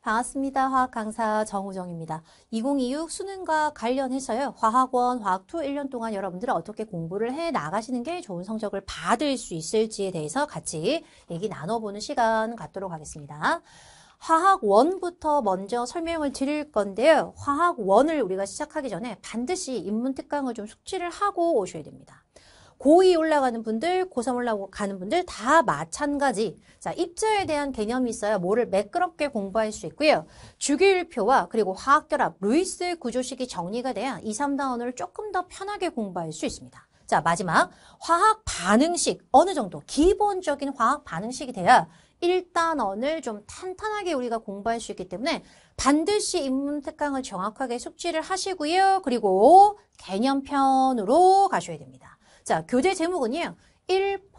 반갑습니다. 화학 강사 정우정입니다. 2026 수능과 관련해서요. 화학원, 화학2 1년 동안 여러분들은 어떻게 공부를 해 나가시는 게 좋은 성적을 받을 수 있을지에 대해서 같이 얘기 나눠보는 시간 갖도록 하겠습니다. 화학원부터 먼저 설명을 드릴 건데요. 화학원을 우리가 시작하기 전에 반드시 입문특강을좀 숙지를 하고 오셔야 됩니다. 고2 올라가는 분들, 고3 올라가는 분들 다 마찬가지. 자, 입자에 대한 개념이 있어야 뭐를 매끄럽게 공부할 수 있고요. 주기율표와 그리고 화학결합, 루이스 의 구조식이 정리가 돼야 2, 3단원을 조금 더 편하게 공부할 수 있습니다. 자, 마지막 화학 반응식 어느 정도 기본적인 화학 반응식이 돼야 1단원을 좀 탄탄하게 우리가 공부할 수 있기 때문에 반드시 입문 특강을 정확하게 숙지를 하시고요. 그리고 개념편으로 가셔야 됩니다. 자, 교재 제목은요. 1%,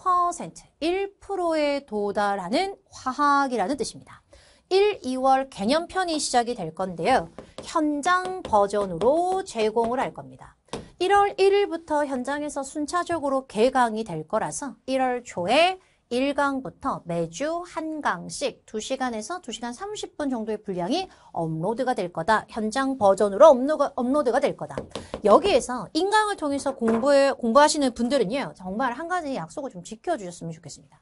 1%에 도달하는 화학이라는 뜻입니다. 1, 2월 개념편이 시작이 될 건데요. 현장 버전으로 제공을 할 겁니다. 1월 1일부터 현장에서 순차적으로 개강이 될 거라서 1월 초에 1강부터 매주 1강씩2시간에서2시간 30분 정도의 분량이 업로드가 될 거다. 현장 버전으로 업로드가, 업로드가 될 거다. 여기에서 인강을 통해서 공부해, 공부하시는 분들은요. 정말 한 가지 약속을 좀 지켜주셨으면 좋겠습니다.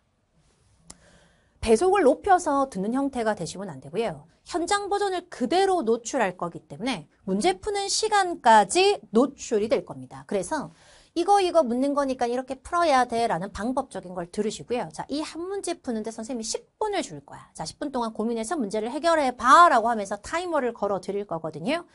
배속을 높여서 듣는 형태가 되시면 안 되고요. 현장 버전을 그대로 노출할 거기 때문에 문제 푸는 시간까지 노출이 될 겁니다. 그래서 이거 이거 묻는 거니까 이렇게 풀어야 돼 라는 방법적인 걸 들으시고요. 자, 이 한 문제 푸는데 선생님이 10분을 줄 거야. 자, 10분 동안 고민해서 문제를 해결해 봐 라고 하면서 타이머를 걸어 드릴 거거든요.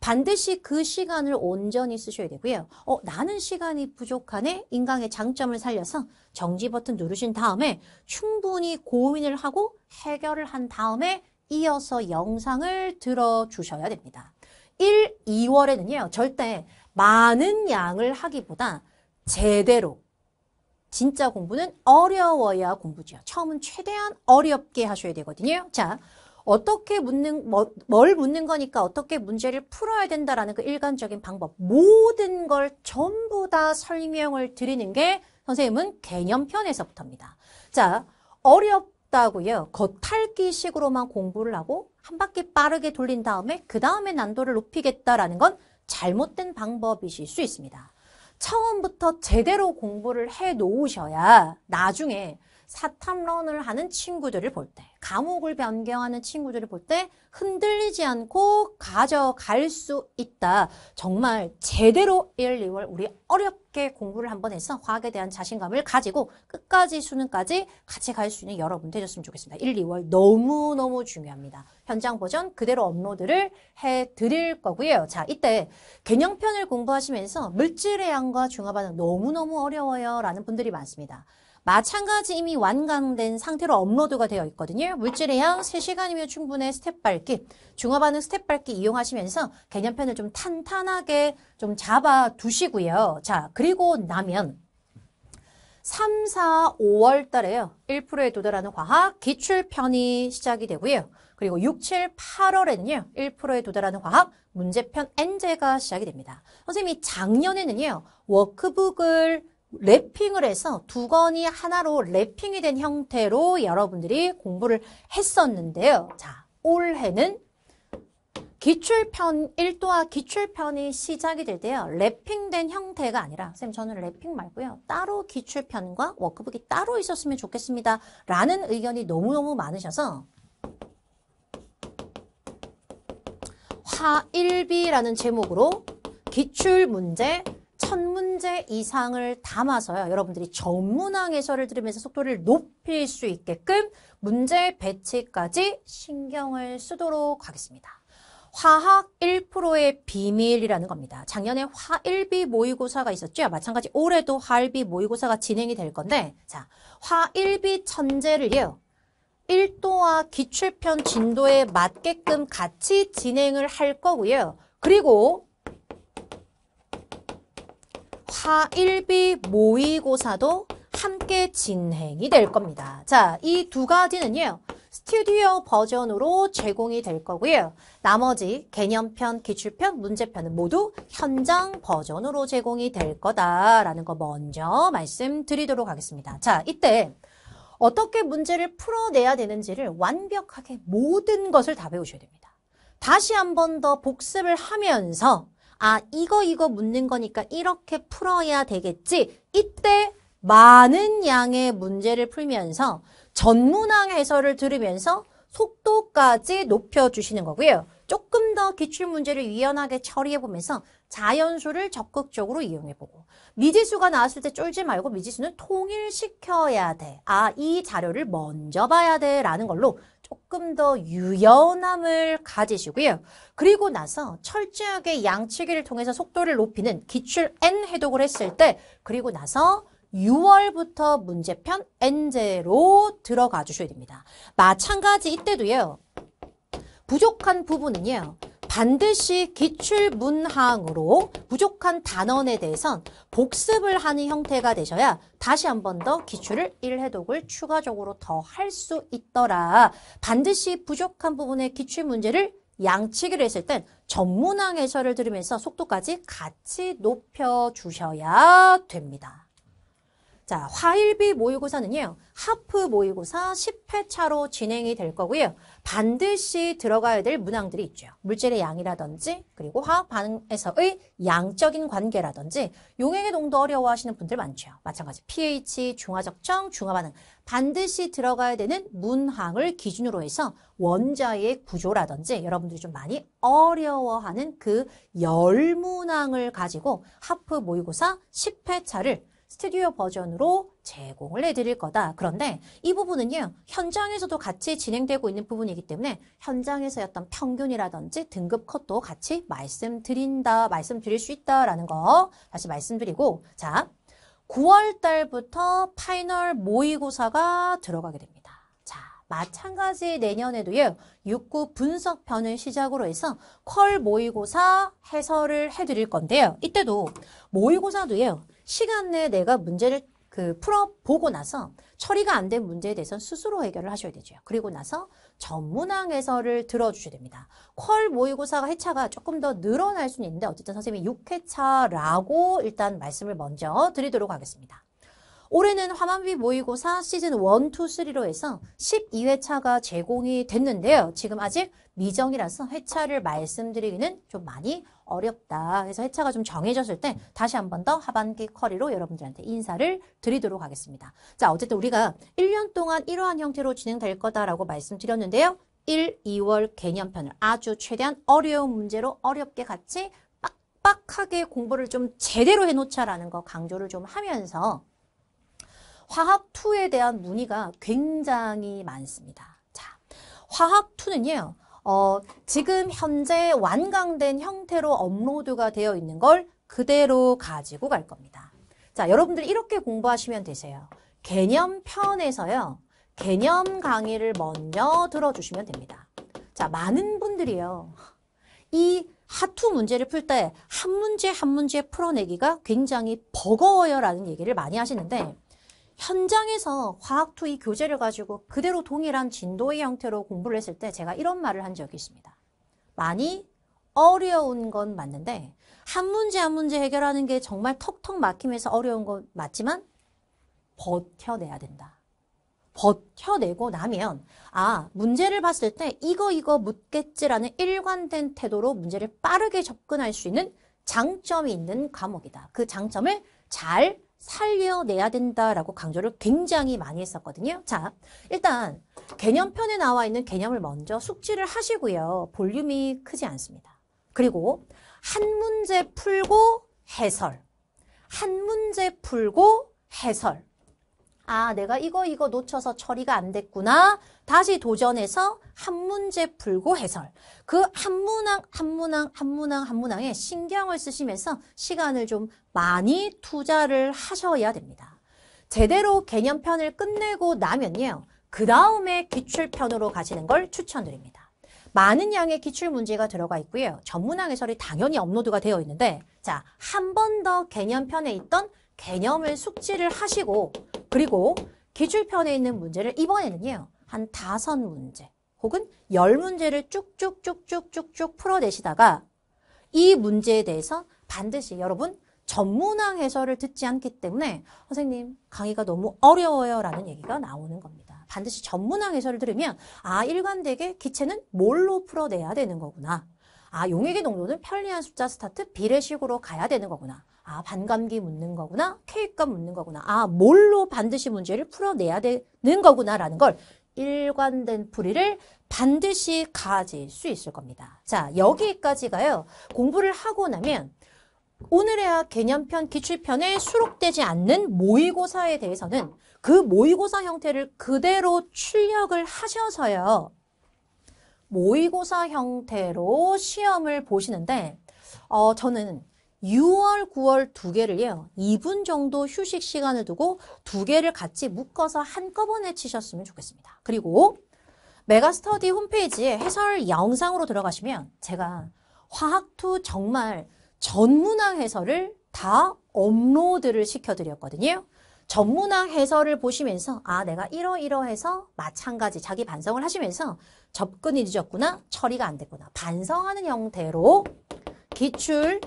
반드시 그 시간을 온전히 쓰셔야 되고요. 어, 나는 시간이 부족하네? 인강의 장점을 살려서 정지 버튼 누르신 다음에 충분히 고민을 하고 해결을 한 다음에 이어서 영상을 들어주셔야 됩니다. 1, 2월에는요. 절대 많은 양을 하기보다 제대로 진짜 공부는 어려워야 공부죠. 처음은 최대한 어렵게 하셔야 되거든요. 자, 어떻게 묻는 뭐, 뭘 묻는 거니까 어떻게 문제를 풀어야 된다라는 그 일관적인 방법 모든 걸 전부 다 설명을 드리는 게 선생님은 개념편에서부터입니다. 자, 어렵다고요. 겉핥기식으로만 공부를 하고 한 바퀴 빠르게 돌린 다음에 그 다음에 난도를 높이겠다라는 건 잘못된 방법이실 수 있습니다. 처음부터 제대로 공부를 해 놓으셔야 나중에 사탐론을 하는 친구들을 볼 때, 감옥을 변경하는 친구들을 볼 때 흔들리지 않고 가져갈 수 있다. 정말 제대로 1, 2월 우리 어렵게 공부를 한번 해서 과학에 대한 자신감을 가지고 끝까지 수능까지 같이 갈 수 있는 여러분 되셨으면 좋겠습니다. 1, 2월 너무너무 중요합니다. 현장 버전 그대로 업로드를 해드릴 거고요. 자, 이때 개념편을 공부하시면서 물질의 양과 중화반는 너무너무 어려워요 라는 분들이 많습니다. 마찬가지 이미 완강된 상태로 업로드가 되어 있거든요. 물질의양 3시간이면 충분해 스텝 밟기, 중화반응 스텝 밟기 이용하시면서 개념편을 좀 탄탄하게 좀 잡아두시고요. 자, 그리고 나면 3, 4, 5월 달에요. 1%에 도달하는 과학 기출편이 시작이 되고요. 그리고 6, 7, 8월에는요. 1%에 도달하는 과학 문제편 N제가 시작이 됩니다. 선생님이 작년에는요. 워크북을 랩핑을 해서 두건이 하나로 랩핑이 된 형태로 여러분들이 공부를 했었는데요. 자, 올해는 기출편 1도와 기출편이 시작이 될 때요. 랩핑된 형태가 아니라 선생님 저는 랩핑 말고요. 따로 기출편과 워크북이 따로 있었으면 좋겠습니다. 라는 의견이 너무너무 많으셔서 화1비라는 제목으로 기출문제 천 문제 이상을 담아서요. 여러분들이 전문항 해설을 들으면서 속도를 높일 수 있게끔 문제 배치까지 신경을 쓰도록 하겠습니다. 화학 1%의 비밀이라는 겁니다. 작년에 화1비 모의고사가 있었죠. 마찬가지 올해도 화1비 모의고사가 진행이 될 건데 자, 화1비 천재를요. 1도와 기출편 진도에 맞게끔 같이 진행을 할 거고요. 그리고 4.1비 모의고사도 함께 진행이 될 겁니다. 자, 이 두 가지는요. 스튜디오 버전으로 제공이 될 거고요. 나머지 개념편, 기출편, 문제편은 모두 현장 버전으로 제공이 될 거다라는 거 먼저 말씀드리도록 하겠습니다. 자, 이때 어떻게 문제를 풀어내야 되는지를 완벽하게 모든 것을 다 배우셔야 됩니다. 다시 한 번 더 복습을 하면서 아, 이거 이거 묻는 거니까 이렇게 풀어야 되겠지. 이때 많은 양의 문제를 풀면서 전문항 해설을 들으면서 속도까지 높여주시는 거고요. 조금 더 기출문제를 유연하게 처리해보면서 자연수를 적극적으로 이용해보고 미지수가 나왔을 때 쫄지 말고 미지수는 통일시켜야 돼. 아, 이 자료를 먼저 봐야 돼 라는 걸로 조금 더 유연함을 가지시고요. 그리고 나서 철저하게 양치기를 통해서 속도를 높이는 기출 N 해독을 했을 때 그리고 나서 6월부터 문제편 N제로 들어가 주셔야 됩니다. 마찬가지 이때도요. 부족한 부분은요. 반드시 기출 문항으로 부족한 단원에 대해선 복습을 하는 형태가 되셔야 다시 한 번 더 기출을 1해독을 추가적으로 더 할 수 있더라. 반드시 부족한 부분의 기출 문제를 양치기를 했을 땐 전문항 해설을 들으면서 속도까지 같이 높여주셔야 됩니다. 자, 화일비 모의고사는요. 하프 모의고사 10회차로 진행이 될 거고요. 반드시 들어가야 될 문항들이 있죠. 물질의 양이라든지 그리고 화학 반응에서의 양적인 관계라든지 용액의 농도 어려워하시는 분들 많죠. 마찬가지 pH, 중화적정, 중화반응 반드시 들어가야 되는 문항을 기준으로 해서 원자의 구조라든지 여러분들이 좀 많이 어려워하는 그 열문항을 가지고 하프 모의고사 10회차를 스튜디오 버전으로 제공을 해드릴 거다. 그런데 이 부분은요. 현장에서도 같이 진행되고 있는 부분이기 때문에 현장에서 어떤 평균이라든지 등급 컷도 같이 말씀드린다. 말씀드릴 수 있다라는 거 다시 말씀드리고 자 9월 달부터 파이널 모의고사가 들어가게 됩니다. 자, 마찬가지 내년에도요. 6구 분석편을 시작으로 해서 컬 모의고사 해설을 해드릴 건데요. 이때도 모의고사도요. 시간 내에 내가 문제를 그 풀어보고 나서 처리가 안 된 문제에 대해서 는 스스로 해결을 하셔야 되죠. 그리고 나서 전문항 해설을 들어주셔야 됩니다. 퀄 모의고사가 회차가 조금 더 늘어날 수는 있는데 어쨌든 선생님이 6회차라고 일단 말씀을 먼저 드리도록 하겠습니다. 올해는 화만비 모의고사 시즌 1, 2, 3로 해서 12회차가 제공이 됐는데요. 지금 아직 미정이라서 회차를 말씀드리기는 좀 많이 어렵다. 그래서 회차가 좀 정해졌을 때 다시 한 번 더 하반기 커리로 여러분들한테 인사를 드리도록 하겠습니다. 자, 어쨌든 우리가 1년 동안 이러한 형태로 진행될 거다라고 말씀드렸는데요. 1, 2월 개념편을 아주 최대한 어려운 문제로 어렵게 같이 빡빡하게 공부를 좀 제대로 해놓자라는 거 강조를 좀 하면서 화학2에 대한 문의가 굉장히 많습니다. 자, 화학2는요. 어, 지금 현재 완강된 형태로 업로드가 되어 있는 걸 그대로 가지고 갈 겁니다. 자, 여러분들 이렇게 공부하시면 되세요. 개념 편에서요. 개념 강의를 먼저 들어주시면 됩니다. 자, 많은 분들이요. 이 하투 문제를 풀 때 한 문제 한 문제 풀어내기가 굉장히 버거워요 라는 얘기를 많이 하시는데 현장에서 과학투 이 교재를 가지고 그대로 동일한 진도의 형태로 공부를 했을 때 제가 이런 말을 한 적이 있습니다. 많이 어려운 건 맞는데 한 문제 한 문제 해결하는 게 정말 턱턱 막히면서 어려운 건 맞지만 버텨내야 된다. 버텨내고 나면 아 문제를 봤을 때 이거 이거 묻겠지라는 일관된 태도로 문제를 빠르게 접근할 수 있는 장점이 있는 과목이다. 그 장점을 잘 살려내야 된다라고 강조를 굉장히 많이 했었거든요. 자, 일단 개념편에 나와 있는 개념을 먼저 숙지를 하시고요. 볼륨이 크지 않습니다. 그리고 한 문제 풀고 해설, 한 문제 풀고 해설, 아, 내가 이거 이거 놓쳐서 처리가 안 됐구나. 다시 도전해서 한 문제 풀고 해설. 그 한 문항, 한 문항, 한 문항, 한 문항에 신경을 쓰시면서 시간을 좀 많이 투자를 하셔야 됩니다. 제대로 개념편을 끝내고 나면요. 그 다음에 기출편으로 가시는 걸 추천드립니다. 많은 양의 기출 문제가 들어가 있고요. 전문항 해설이 당연히 업로드가 되어 있는데 자, 한 번 더 개념편에 있던 개념을 숙지를 하시고 그리고 기출편에 있는 문제를 이번에는요. 한 다섯 문제 혹은 열 문제를 쭉쭉쭉쭉쭉쭉 풀어내시다가 이 문제에 대해서 반드시 여러분 전문항 해설을 듣지 않기 때문에 선생님 강의가 너무 어려워요 라는 얘기가 나오는 겁니다. 반드시 전문항 해설을 들으면 아 일관되게 기체는 뭘로 풀어내야 되는 거구나. 아 용액의 농도는 편리한 숫자 스타트 비례식으로 가야 되는 거구나. 아, 반감기 묻는 거구나. 케이크값 묻는 거구나. 아, 뭘로 반드시 문제를 풀어내야 되는 거구나라는 걸 일관된 풀이를 반드시 가질 수 있을 겁니다. 자, 여기까지가요. 공부를 하고 나면 오늘의 아, 개념편 기출편에 수록되지 않는 모의고사에 대해서는 그 모의고사 형태를 그대로 출력을 하셔서요. 모의고사 형태로 시험을 보시는데 어, 저는 6월, 9월 두 개를요. 2분 정도 휴식 시간을 두고 두 개를 같이 묶어서 한꺼번에 치셨으면 좋겠습니다. 그리고 메가스터디 홈페이지에 해설 영상으로 들어가시면 제가 화학2 정말 전문학 해설을 다 업로드를 시켜드렸거든요. 전문학 해설을 보시면서 아 내가 이러이러해서 마찬가지 자기 반성을 하시면서 접근이 늦었구나 처리가 안 됐구나 반성하는 형태로 기출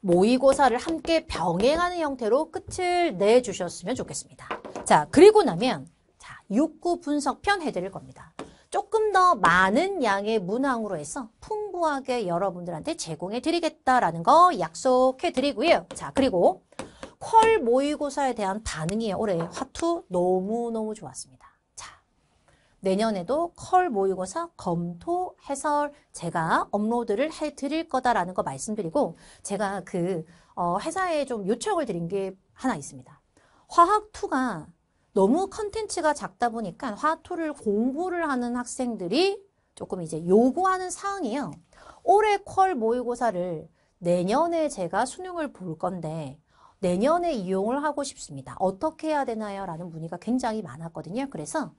모의고사를 함께 병행하는 형태로 끝을 내주셨으면 좋겠습니다. 자, 그리고 나면 자, 육구 분석편 해드릴 겁니다. 조금 더 많은 양의 문항으로 해서 풍부하게 여러분들한테 제공해 드리겠다라는 거 약속해 드리고요. 자, 그리고 퀄 모의고사에 대한 반응이 올해 화투 너무너무 좋았습니다. 내년에도 컬 모의고사 검토 해설 제가 업로드를 해 드릴 거다라는 거 말씀드리고 제가 그 어, 회사에 좀 요청을 드린 게 하나 있습니다. 화학2가 너무 컨텐츠가 작다 보니까 화학2를 공부를 하는 학생들이 조금 이제 요구하는 사항이에요. 올해 컬 모의고사를 내년에 제가 수능을 볼 건데 내년에 이용을 하고 싶습니다. 어떻게 해야 되나요? 라는 문의가 굉장히 많았거든요. 그래서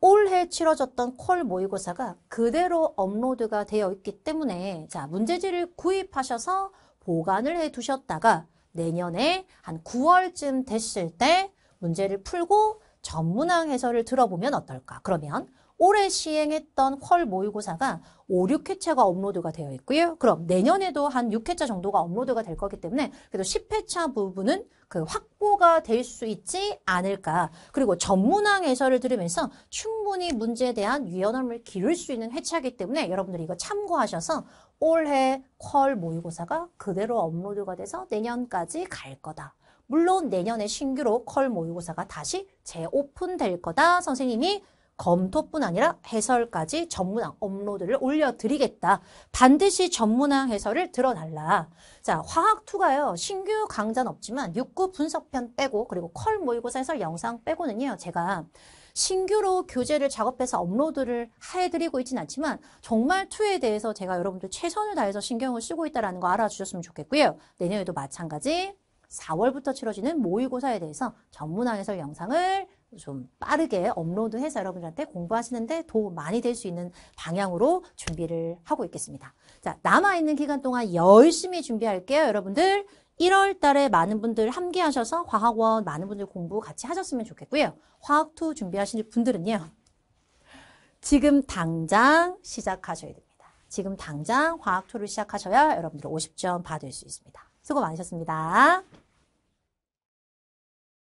올해 치러졌던 콜 모의고사가 그대로 업로드가 되어 있기 때문에 자 문제지를 구입하셔서 보관을 해 두셨다가 내년에 한 9월쯤 됐을 때 문제를 풀고 전문항 해설을 들어보면 어떨까? 그러면 올해 시행했던 퀄 모의고사가 5, 6회차가 업로드가 되어 있고요. 그럼 내년에도 한 6회차 정도가 업로드가 될 거기 때문에 그래도 10회차 부분은 그 확보가 될 수 있지 않을까. 그리고 전문항 해설을 들으면서 충분히 문제에 대한 유연함을 기를 수 있는 회차이기 때문에 여러분들이 이거 참고하셔서 올해 퀄 모의고사가 그대로 업로드가 돼서 내년까지 갈 거다. 물론 내년에 신규로 컬 모의고사가 다시 재오픈될 거다. 선생님이 검토뿐 아니라 해설까지 전문항 업로드를 올려드리겠다. 반드시 전문항 해설을 들어달라. 자, 화학2가요. 신규 강좌는 없지만 6구 분석편 빼고 그리고 컬 모의고사 해설 영상 빼고는요. 제가 신규로 교재를 작업해서 업로드를 해드리고 있진 않지만 정말 투에 대해서 제가 여러분들 최선을 다해서 신경을 쓰고 있다는 거 알아주셨으면 좋겠고요. 내년에도 마찬가지 4월부터 치러지는 모의고사에 대해서 전문항 해설 영상을 좀 빠르게 업로드해서 여러분들한테 공부하시는데 도움 많이 될 수 있는 방향으로 준비를 하고 있겠습니다. 자, 남아있는 기간 동안 열심히 준비할게요, 여러분들. 1월 달에 많은 분들 함께 하셔서 화학원 많은 분들 공부 같이 하셨으면 좋겠고요. 화학2 준비하시는 분들은요. 지금 당장 시작하셔야 됩니다. 지금 당장 화학2를 시작하셔야 여러분들 50점 받을 수 있습니다. 수고 많으셨습니다.